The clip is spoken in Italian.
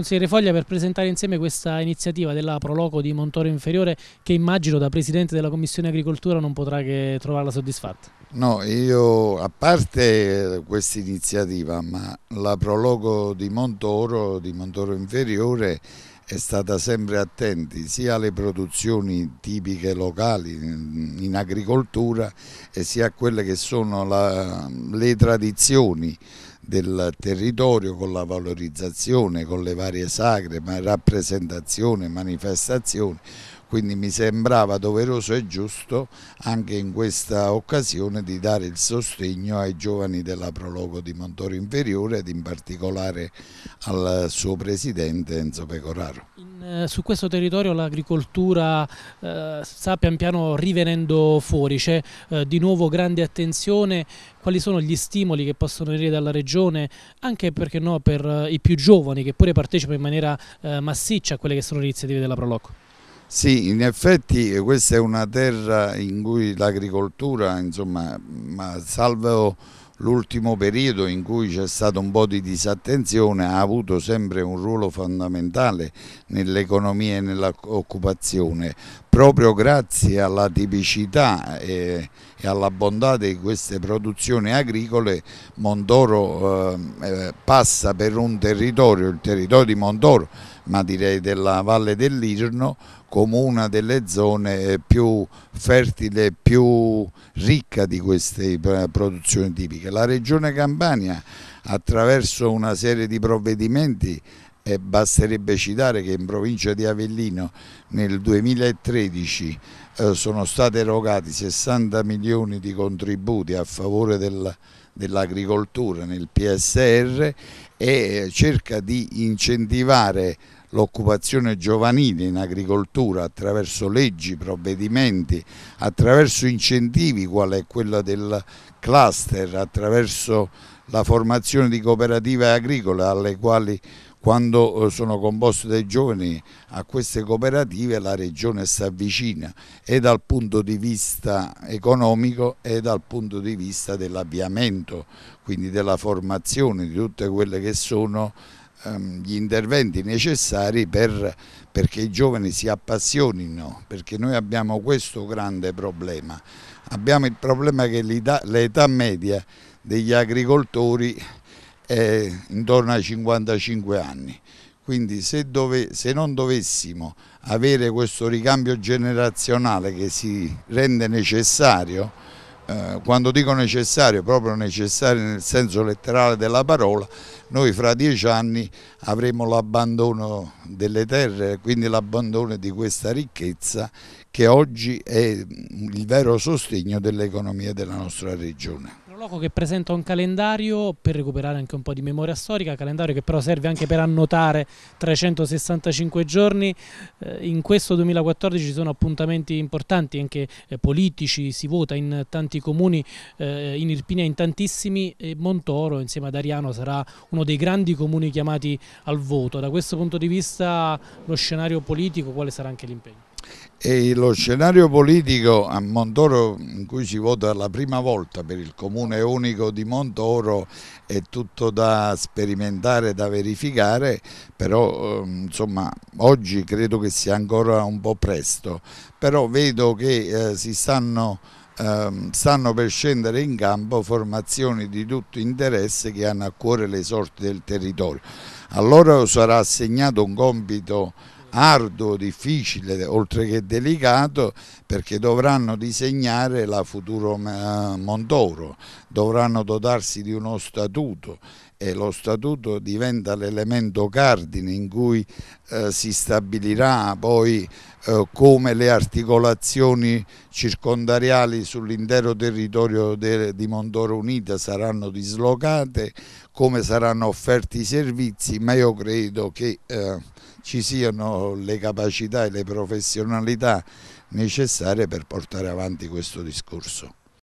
consigliere Foglia per presentare insieme questa iniziativa della Proloco di Montoro Inferiore che immagino da Presidente della Commissione Agricoltura non potrà che trovarla soddisfatta. No, io a parte questa iniziativa, ma la Proloco di Montoro, di Montoro Inferiore è stata sempre attenta sia alle produzioni tipiche locali mm, in agricoltura e sia a quelle che sono la, le tradizioni del territorio con la valorizzazione, con le varie sagre, ma rappresentazioni, manifestazioni, quindi mi sembrava doveroso e giusto anche in questa occasione di dare il sostegno ai giovani della Prologo di Montoro Inferiore ed in particolare al suo presidente Enzo Pecoraro. In, eh, su questo territorio l'agricoltura eh, sta pian piano rivenendo fuori, c'è eh, di nuovo grande attenzione, quali sono gli stimoli che possono venire dalla regione, anche perché no per eh, i più giovani che pure partecipano in maniera eh, massiccia a quelle che sono le iniziative della Proloco? Sì, in effetti questa è una terra in cui l'agricoltura, insomma, ma salvo l'ultimo periodo in cui c'è stata un po' di disattenzione, ha avuto sempre un ruolo fondamentale nell'economia e nell'occupazione, proprio grazie alla tipicità e, alla bontà di queste produzioni agricole Montoro eh, eh, passa per un territorio, il territorio di Mondoro, ma direi della Valle dell'Irno, come una delle zone più fertile, e più ricca di queste produzioni tipiche. La regione Campania attraverso una serie di provvedimenti e basterebbe citare che in provincia di Avellino nel 2013 eh, sono stati erogati 60 milioni di contributi a favore dell'agricoltura nel PSR e eh, cerca di incentivare l'occupazione giovanile in agricoltura attraverso leggi, provvedimenti, attraverso incentivi quale è quello del cluster, attraverso la formazione di cooperative agricole alle quali quando eh, sono composte dai giovani a queste cooperative la regione si avvicina e dal punto di vista economico e dal punto di vista dell'avviamento, quindi della formazione di tutte quelle che sono Ehm, gli interventi necessari per, perché i giovani si appassionino, perché noi abbiamo questo grande problema. Abbiamo il problema che l'età media degli agricoltori è intorno ai 55 anni, quindi se, dove, se non dovessimo avere questo ricambio generazionale che si rende necessario, eh, quando dico necessario, proprio necessario nel senso letterale della parola, noi fra dieci anni avremo l'abbandono delle terre, quindi l'abbandono di questa ricchezza che oggi è il vero sostegno dell'economia della nostra regione. Loco che presenta un calendario per recuperare anche un po' di memoria storica, calendario che però serve anche per annotare 365 giorni. Eh, in questo 2014 ci sono appuntamenti importanti, anche eh, politici, si vota in tanti comuni, eh, in Irpinia in tantissimi e Montoro insieme ad Ariano sarà uno dei grandi comuni chiamati al voto. Da questo punto di vista lo scenario politico, quale sarà anche l'impegno? E lo scenario politico a Montoro in cui si vota la prima volta per il comune unico di Montoro è tutto da sperimentare, da verificare, però ehm, insomma oggi credo che sia ancora un po' presto, però vedo che eh, si stanno ehm, stanno per scendere in campo formazioni di tutto interesse che hanno a cuore le sorti del territorio. Allora sarà assegnato un compito arduo, difficile, oltre che delicato, perché dovranno disegnare la futuro eh, Mondoro, dovranno dotarsi di uno statuto e lo statuto diventa l'elemento cardine in cui eh, si stabilirà poi eh, come le articolazioni circondariali sull'intero territorio de, di Mondoro Unita saranno dislocate, come saranno offerti i servizi, ma io credo che eh, ci siano le capacità e le professionalità necessarie per portare avanti questo discorso.